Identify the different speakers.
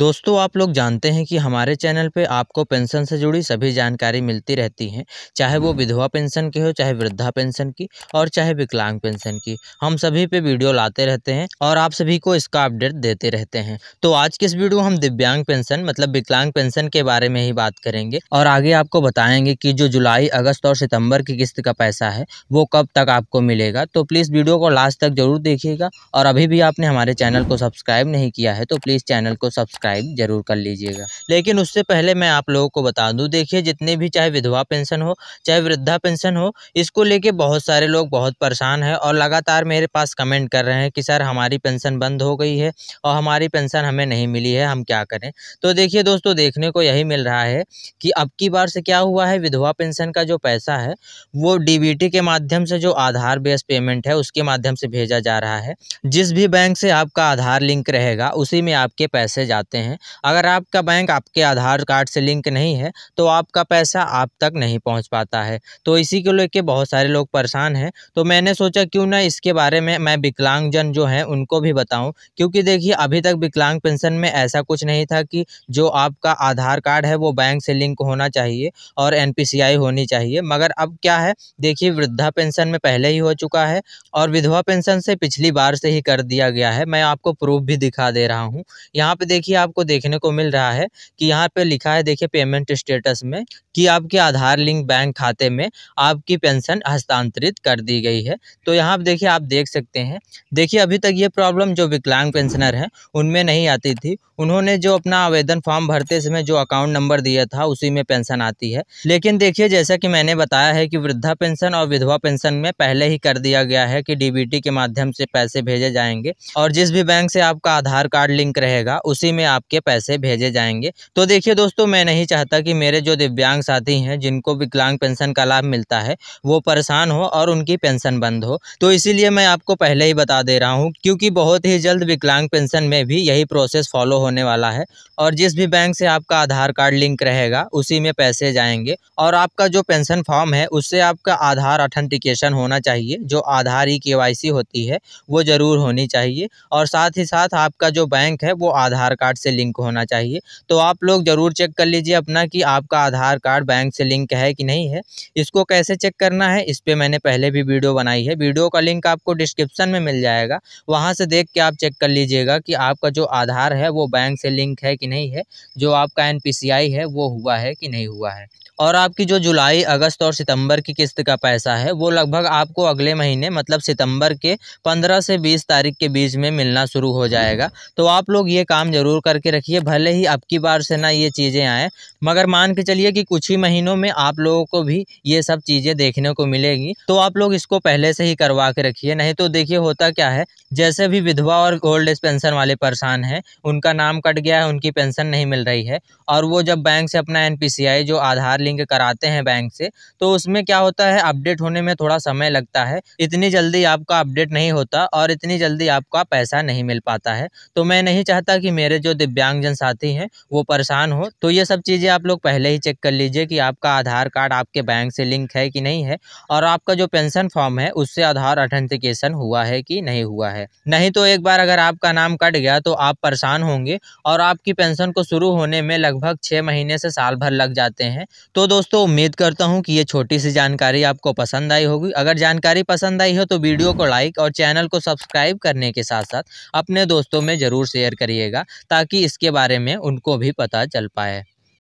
Speaker 1: दोस्तों आप लोग जानते हैं कि हमारे चैनल पे आपको पेंशन से जुड़ी सभी जानकारी मिलती रहती है चाहे वो हम्म। विधवा पेंशन की हो चाहे वृद्धा पेंशन की और चाहे विकलांग पेंशन की हम सभी पे वीडियो लाते रहते हैं और आप सभी को इसका अपडेट देते रहते हैं तो आज के इस वीडियो हम दिव्यांग पेंशन मतलब विकलांग पेंशन के बारे में ही बात करेंगे और आगे आपको बताएंगे कि जो जुलाई अगस्त और सितम्बर की किस्त का पैसा है वो कब तक आपको मिलेगा तो प्लीज़ वीडियो को लास्ट तक जरूर देखिएगा और अभी भी आपने हमारे चैनल को सब्सक्राइब नहीं किया है तो प्लीज़ चैनल को सब्सक्राइब सब्सक्राइब जरूर कर लीजिएगा लेकिन उससे पहले मैं आप लोगों को बता दूं देखिए जितने भी चाहे विधवा पेंशन हो चाहे वृद्धा पेंशन हो इसको लेके बहुत सारे लोग बहुत परेशान हैं और लगातार मेरे पास कमेंट कर रहे हैं कि सर हमारी पेंशन बंद हो गई है और हमारी पेंशन हमें नहीं मिली है हम क्या करें तो देखिए दोस्तों देखने को यही मिल रहा है कि अब की बार से क्या हुआ है विधवा पेंशन का जो पैसा है वो डी के माध्यम से जो आधार बेस्ड पेमेंट है उसके माध्यम से भेजा जा रहा है जिस भी बैंक से आपका आधार लिंक रहेगा उसी में आपके पैसे जाते सकते हैं अगर आपका बैंक आपके आधार कार्ड से लिंक नहीं है तो आपका पैसा आप तक नहीं पहुंच पाता है तो इसी को लेके बहुत सारे लोग परेशान हैं तो मैंने सोचा क्यों ना इसके बारे में मैं विकलांगजन जो हैं उनको भी बताऊं क्योंकि देखिए अभी तक विकलांग पेंशन में ऐसा कुछ नहीं था कि जो आपका आधार कार्ड है वो बैंक से लिंक होना चाहिए और एन होनी चाहिए मगर अब क्या है देखिए वृद्धा पेंशन में पहले ही हो चुका है और विधवा पेंशन से पिछली बार से ही कर दिया गया है मैं आपको प्रूफ भी दिखा दे रहा हूँ यहाँ पे देखिए आपको देखने को मिल रहा है कि यहाँ पे लिखा है देखिए पेमेंट स्टेटस में कि आपके आधार लिंक बैंक खाते में आपकी पेंशन हस्तांतरित कर दी गई है तो यहाँ देखिए आप देख सकते हैं देखिए अभी तक ये प्रॉब्लम जो विकलांग पेंशनर हैं उनमें नहीं आती थी उन्होंने जो अपना आवेदन फॉर्म भरते समय जो अकाउंट नंबर दिया था उसी में पेंशन आती है लेकिन देखिए जैसा कि मैंने बताया है कि वृद्धा पेंशन और विधवा पेंशन में पहले ही कर दिया गया है कि डीबीटी के माध्यम से पैसे भेजे जाएंगे और जिस भी बैंक से आपका आधार कार्ड लिंक रहेगा उसी में में आपके पैसे भेजे जाएंगे तो देखिए दोस्तों मैं नहीं चाहता कि मेरे जो दिव्यांग साथी हैं जिनको विकलांग पेंशन का लाभ मिलता है वो परेशान हो और उनकी पेंशन बंद हो तो इसीलिए मैं आपको पहले ही बता दे रहा हूँ क्योंकि बहुत ही जल्द विकलांग पेंशन में भी यही प्रोसेस फॉलो होने वाला है और जिस भी बैंक से आपका आधार कार्ड लिंक रहेगा उसी में पैसे जाएंगे और आपका जो पेंशन फॉर्म है उससे आपका आधार ऑथेंटिकेशन होना चाहिए जो आधार ई के होती है वो ज़रूर होनी चाहिए और साथ ही साथ आपका जो बैंक है वो आधार कार्ड कार्ड से लिंक होना चाहिए तो आप लोग ज़रूर चेक कर लीजिए अपना कि आपका आधार कार्ड बैंक से लिंक है कि नहीं है इसको कैसे चेक करना है इस पर मैंने पहले भी वीडियो बनाई है वीडियो का लिंक आपको डिस्क्रिप्सन में मिल जाएगा वहाँ से देख के आप चेक कर लीजिएगा कि आपका जो आधार है वो बैंक से लिंक है कि नहीं है जो आपका एन है वो हुआ है कि नहीं हुआ है और आपकी जो जुलाई अगस्त और सितंबर की किस्त का पैसा है वो लगभग आपको अगले महीने मतलब सितंबर के 15 से 20 तारीख के बीच में मिलना शुरू हो जाएगा तो आप लोग ये काम ज़रूर करके रखिए भले ही अब की बार से ना ये चीज़ें आएँ मगर मान के चलिए कि कुछ ही महीनों में आप लोगों को भी ये सब चीज़ें देखने को मिलेगी तो आप लोग इसको पहले से ही करवा के रखिए नहीं तो देखिए होता क्या है जैसे भी विधवा और ओल्ड एज पेंशन वाले परेशान हैं उनका नाम कट गया है उनकी पेंशन नहीं मिल रही है और वो जब बैंक से अपना एन जो आधार लिंक कराते हैं बैंक से तो उसमें क्या होता है अपडेट होने में थोड़ा समय लगता है इतनी जल्दी आपका अपडेट नहीं होता और इतनी जल्दी आपका पैसा नहीं मिल पाता है तो मैं नहीं चाहता कि मेरे जो दिव्यांग जन साथी हैं वो परेशान हो तो ये सब चीज़ें आप लोग पहले ही चेक कर लीजिए कि आपका आधार कार्ड आपके बैंक से लिंक है कि नहीं है और आपका जो पेंशन फॉर्म है उससे आधार ऑथेंटिकेशन हुआ है कि नहीं हुआ है नहीं तो एक बार अगर आपका नाम कट गया तो आप परेशान होंगे और आपकी पेंशन को शुरू होने में लगभग छः महीने से साल भर लग जाते हैं तो दोस्तों उम्मीद करता हूँ कि ये छोटी सी जानकारी आपको पसंद आई होगी अगर जानकारी पसंद आई हो तो वीडियो को लाइक और चैनल को सब्सक्राइब करने के साथ साथ अपने दोस्तों में ज़रूर शेयर करिएगा ताकि ताकि इसके बारे में उनको भी पता चल पाए